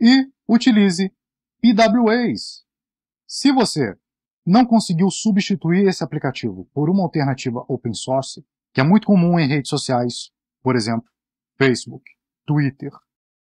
e utilize PWAs. Se você não conseguiu substituir esse aplicativo por uma alternativa open source, que é muito comum em redes sociais, por exemplo, Facebook, Twitter,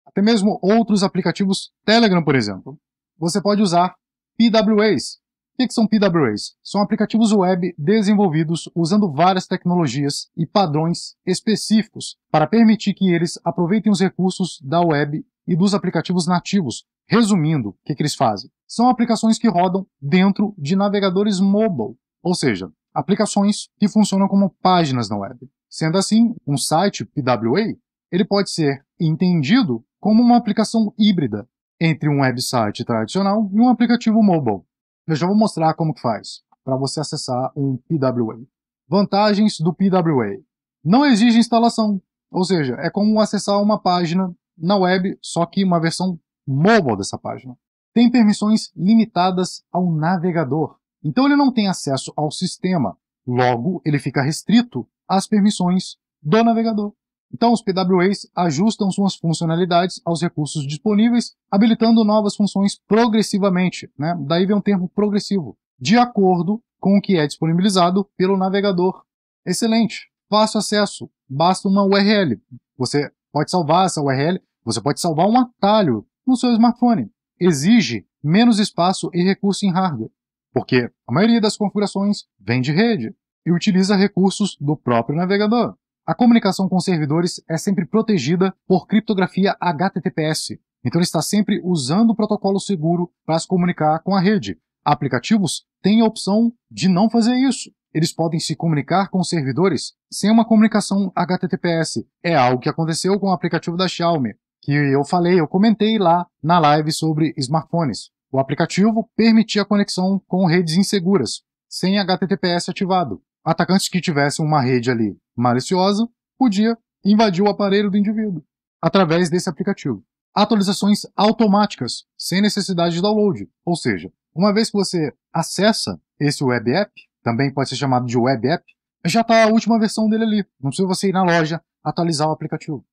até mesmo outros aplicativos Telegram, por exemplo, você pode usar PWAs. O que são PWAs? São aplicativos web desenvolvidos usando várias tecnologias e padrões específicos para permitir que eles aproveitem os recursos da web e dos aplicativos nativos. Resumindo, o que, que eles fazem? São aplicações que rodam dentro de navegadores mobile, ou seja, aplicações que funcionam como páginas na web. Sendo assim, um site PWA ele pode ser entendido como uma aplicação híbrida entre um website tradicional e um aplicativo mobile. Eu já vou mostrar como que faz para você acessar um PWA. Vantagens do PWA. Não exige instalação, ou seja, é como acessar uma página na web, só que uma versão mobile dessa página. Tem permissões limitadas ao navegador. Então ele não tem acesso ao sistema. Logo, ele fica restrito às permissões do navegador. Então, os PWAs ajustam suas funcionalidades aos recursos disponíveis, habilitando novas funções progressivamente. Né? Daí vem um termo progressivo, de acordo com o que é disponibilizado pelo navegador. Excelente! Fácil acesso, basta uma URL. Você pode salvar essa URL, você pode salvar um atalho no seu smartphone. Exige menos espaço e recurso em hardware, porque a maioria das configurações vem de rede e utiliza recursos do próprio navegador. A comunicação com servidores é sempre protegida por criptografia HTTPS, então ele está sempre usando o protocolo seguro para se comunicar com a rede. Aplicativos têm a opção de não fazer isso eles podem se comunicar com servidores sem uma comunicação HTTPS. É algo que aconteceu com o aplicativo da Xiaomi, que eu falei, eu comentei lá na live sobre smartphones. O aplicativo permitia a conexão com redes inseguras, sem HTTPS ativado. Atacantes que tivessem uma rede ali maliciosa podia invadir o aparelho do indivíduo através desse aplicativo. Atualizações automáticas, sem necessidade de download. Ou seja, uma vez que você acessa esse web app, também pode ser chamado de web app, já está a última versão dele ali. Não precisa você ir na loja atualizar o aplicativo.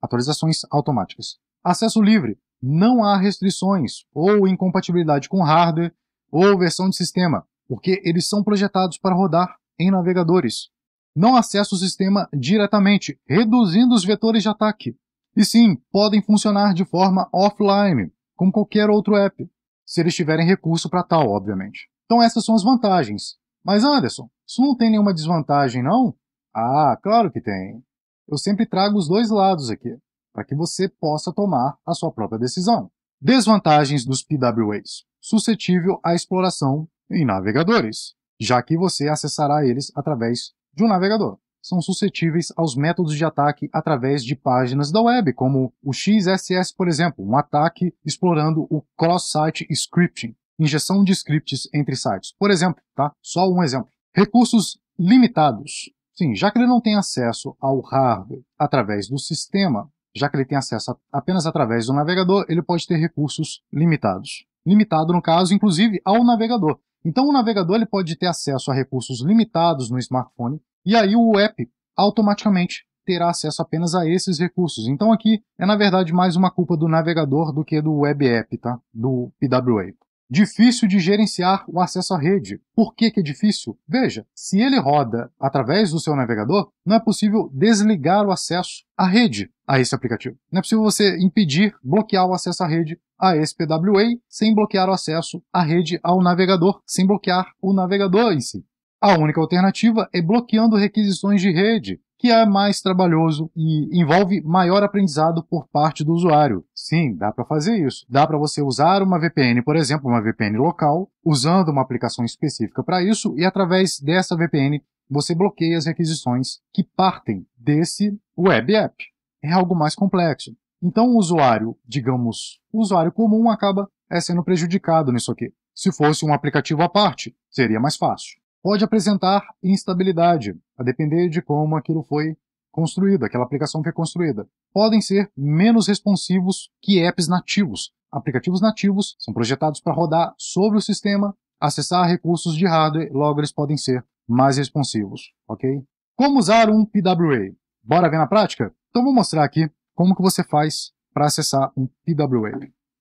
Atualizações automáticas. Acesso livre. Não há restrições ou incompatibilidade com hardware ou versão de sistema, porque eles são projetados para rodar em navegadores. Não acessa o sistema diretamente, reduzindo os vetores de ataque. E sim, podem funcionar de forma offline, como qualquer outro app, se eles tiverem recurso para tal, obviamente. Então essas são as vantagens. Mas Anderson, isso não tem nenhuma desvantagem, não? Ah, claro que tem. Eu sempre trago os dois lados aqui, para que você possa tomar a sua própria decisão. Desvantagens dos PWAs: suscetível à exploração em navegadores, já que você acessará eles através de um navegador. São suscetíveis aos métodos de ataque através de páginas da web, como o XSS, por exemplo, um ataque explorando o cross-site scripting, injeção de scripts entre sites. Por exemplo, tá? Só um exemplo. Recursos limitados. Sim, já que ele não tem acesso ao hardware através do sistema, já que ele tem acesso apenas através do navegador, ele pode ter recursos limitados. Limitado, no caso, inclusive ao navegador. Então, o navegador ele pode ter acesso a recursos limitados no smartphone, e aí o app automaticamente terá acesso apenas a esses recursos. Então aqui é na verdade mais uma culpa do navegador do que do web app, tá? Do PWA. Difícil de gerenciar o acesso à rede. Por que, que é difícil? Veja, se ele roda através do seu navegador, não é possível desligar o acesso à rede a esse aplicativo. Não é possível você impedir, bloquear o acesso à rede a esse PWA sem bloquear o acesso à rede ao navegador, sem bloquear o navegador em si. A única alternativa é bloqueando requisições de rede, que é mais trabalhoso e envolve maior aprendizado por parte do usuário. Sim, dá para fazer isso. Dá para você usar uma VPN, por exemplo, uma VPN local, usando uma aplicação específica para isso e através dessa VPN você bloqueia as requisições que partem desse web app. É algo mais complexo. Então, o usuário, digamos, o usuário comum acaba é sendo prejudicado nisso aqui. Se fosse um aplicativo à parte, seria mais fácil pode apresentar instabilidade, a depender de como aquilo foi construído, aquela aplicação foi construída. Podem ser menos responsivos que apps nativos. Aplicativos nativos são projetados para rodar sobre o sistema, acessar recursos de hardware, logo eles podem ser mais responsivos, ok? Como usar um PWA? Bora ver na prática? Então vou mostrar aqui como que você faz para acessar um PWA.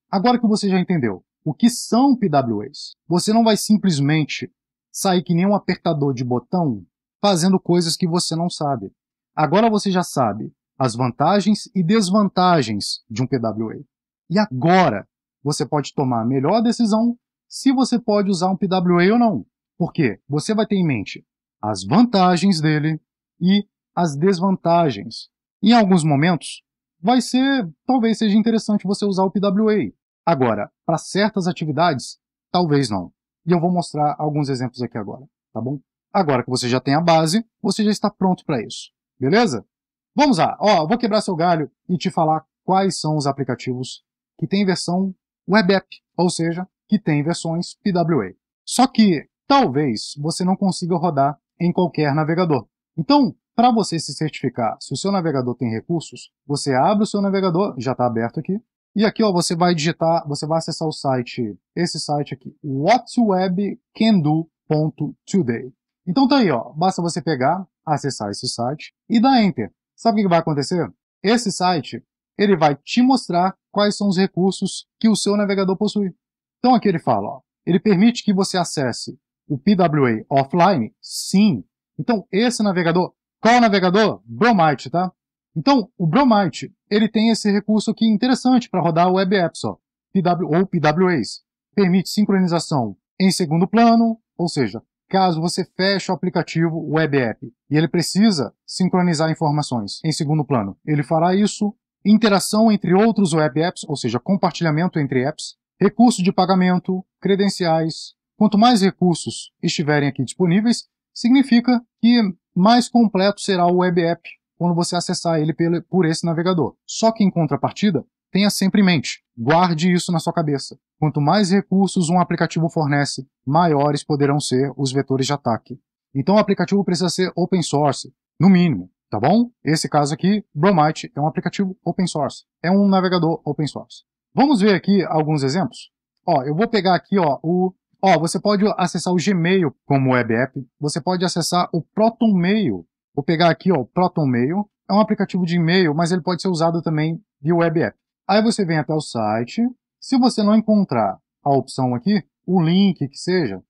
Agora que você já entendeu o que são PWAs, você não vai simplesmente sair que nem um apertador de botão fazendo coisas que você não sabe. Agora você já sabe as vantagens e desvantagens de um PWA. E agora você pode tomar a melhor decisão se você pode usar um PWA ou não. Porque você vai ter em mente as vantagens dele e as desvantagens. Em alguns momentos, vai ser, talvez seja interessante você usar o PWA. Agora, para certas atividades, talvez não. E eu vou mostrar alguns exemplos aqui agora, tá bom? Agora que você já tem a base, você já está pronto para isso, beleza? Vamos lá, ó, vou quebrar seu galho e te falar quais são os aplicativos que têm versão web app, ou seja, que tem versões PWA. Só que talvez você não consiga rodar em qualquer navegador. Então, para você se certificar se o seu navegador tem recursos, você abre o seu navegador, já está aberto aqui, e aqui ó, você vai digitar, você vai acessar o site, esse site aqui, whatwebcando.today. Então tá aí, ó, basta você pegar, acessar esse site e dar enter. Sabe o que vai acontecer? Esse site, ele vai te mostrar quais são os recursos que o seu navegador possui. Então aqui ele fala, ó, ele permite que você acesse o PWA offline? Sim. Então esse navegador, qual navegador? Bromite, tá? Então, o Bromite, ele tem esse recurso aqui interessante para rodar web apps, ó, PW, ou PWAs. Permite sincronização em segundo plano, ou seja, caso você feche o aplicativo web app e ele precisa sincronizar informações em segundo plano, ele fará isso. Interação entre outros web apps, ou seja, compartilhamento entre apps, recurso de pagamento, credenciais. Quanto mais recursos estiverem aqui disponíveis, significa que mais completo será o web app quando você acessar ele por esse navegador. Só que em contrapartida, tenha sempre em mente, guarde isso na sua cabeça. Quanto mais recursos um aplicativo fornece, maiores poderão ser os vetores de ataque. Então o aplicativo precisa ser open source, no mínimo, tá bom? Esse caso aqui, Bromite, é um aplicativo open source, é um navegador open source. Vamos ver aqui alguns exemplos? Ó, eu vou pegar aqui ó, o Ó, você pode acessar o Gmail como web app, você pode acessar o ProtonMail Vou pegar aqui ó, o Proton Mail. É um aplicativo de e-mail, mas ele pode ser usado também via web app. Aí você vem até o site. Se você não encontrar a opção aqui, o link que seja,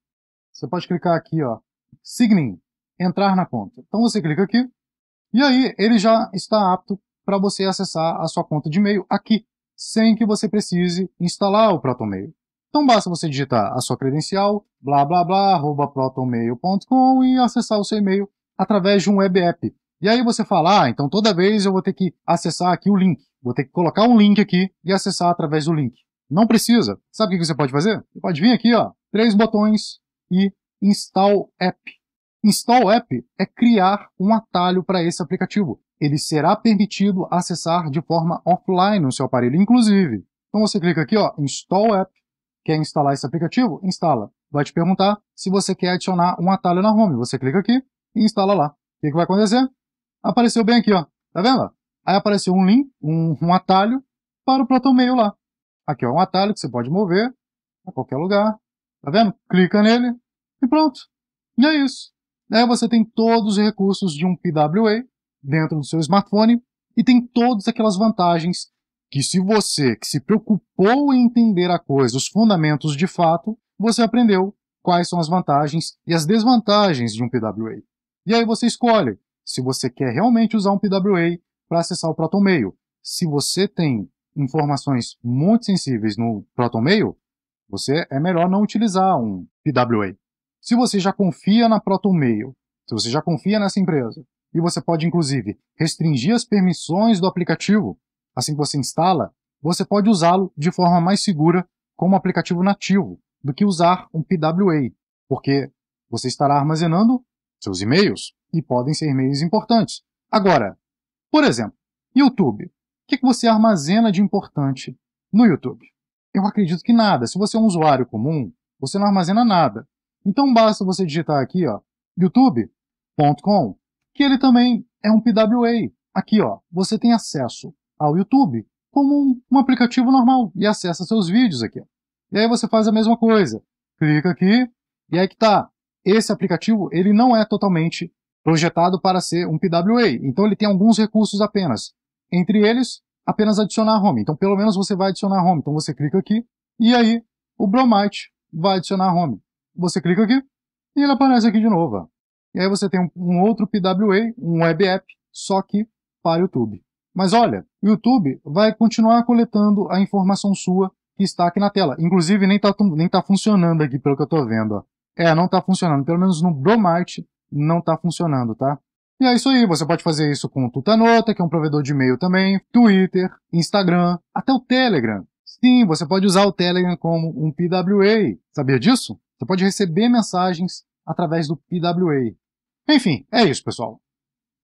você pode clicar aqui, ó, Signin, entrar na conta. Então você clica aqui e aí ele já está apto para você acessar a sua conta de e-mail aqui, sem que você precise instalar o ProtonMail. Então basta você digitar a sua credencial, blá blá blá, arroba protonmail.com e acessar o seu e-mail através de um web app. E aí você fala, ah, então toda vez eu vou ter que acessar aqui o link. Vou ter que colocar um link aqui e acessar através do link. Não precisa. Sabe o que você pode fazer? Você pode vir aqui, ó, três botões e install app. Install app é criar um atalho para esse aplicativo. Ele será permitido acessar de forma offline no seu aparelho, inclusive. Então você clica aqui, ó, install app. Quer instalar esse aplicativo? Instala. Vai te perguntar se você quer adicionar um atalho na home. Você clica aqui, e instala lá. O que, que vai acontecer? Apareceu bem aqui, ó. Tá vendo? Aí apareceu um link, um, um atalho para o ProtonMail lá. Aqui ó, um atalho que você pode mover a qualquer lugar. Tá vendo? Clica nele e pronto. E é isso. Aí você tem todos os recursos de um PWA dentro do seu smartphone e tem todas aquelas vantagens que se você que se preocupou em entender a coisa, os fundamentos de fato, você aprendeu quais são as vantagens e as desvantagens de um PWA. E aí você escolhe se você quer realmente usar um PWA para acessar o ProtonMail. Se você tem informações muito sensíveis no ProtonMail, você é melhor não utilizar um PWA. Se você já confia na ProtonMail, se você já confia nessa empresa, e você pode inclusive restringir as permissões do aplicativo assim que você instala, você pode usá-lo de forma mais segura como aplicativo nativo do que usar um PWA, porque você estará armazenando seus e-mails, e podem ser e-mails importantes. Agora, por exemplo, YouTube. O que, você armazena de importante no YouTube? Eu acredito que nada. Se você é um usuário comum, você não armazena nada. Então basta você digitar aqui, ó, youtube.com, que ele também é um PWA. Aqui, ó, você tem acesso ao YouTube como um, um aplicativo normal e acessa seus vídeos aqui. E aí você faz a mesma coisa. Clica aqui e aí que tá esse aplicativo ele não é totalmente projetado para ser um PWA. Então ele tem alguns recursos apenas. Entre eles, apenas adicionar home. Então pelo menos você vai adicionar home. Então você clica aqui e aí o Bromite vai adicionar home. Você clica aqui e ele aparece aqui de novo. E aí você tem um, outro PWA, um web app, só que para o YouTube. Mas olha, o YouTube vai continuar coletando a informação sua que está aqui na tela. Inclusive, nem está nem tá funcionando aqui, pelo que eu estou vendo. Ó. É, não tá funcionando. Pelo menos no Bromart não tá funcionando, tá? E é isso aí, você pode fazer isso com o Tutanota, que é um provedor de e-mail também, Twitter, Instagram, até o Telegram. Sim, você pode usar o Telegram como um PWA. Sabia disso? Você pode receber mensagens através do PWA. Enfim, é isso, pessoal.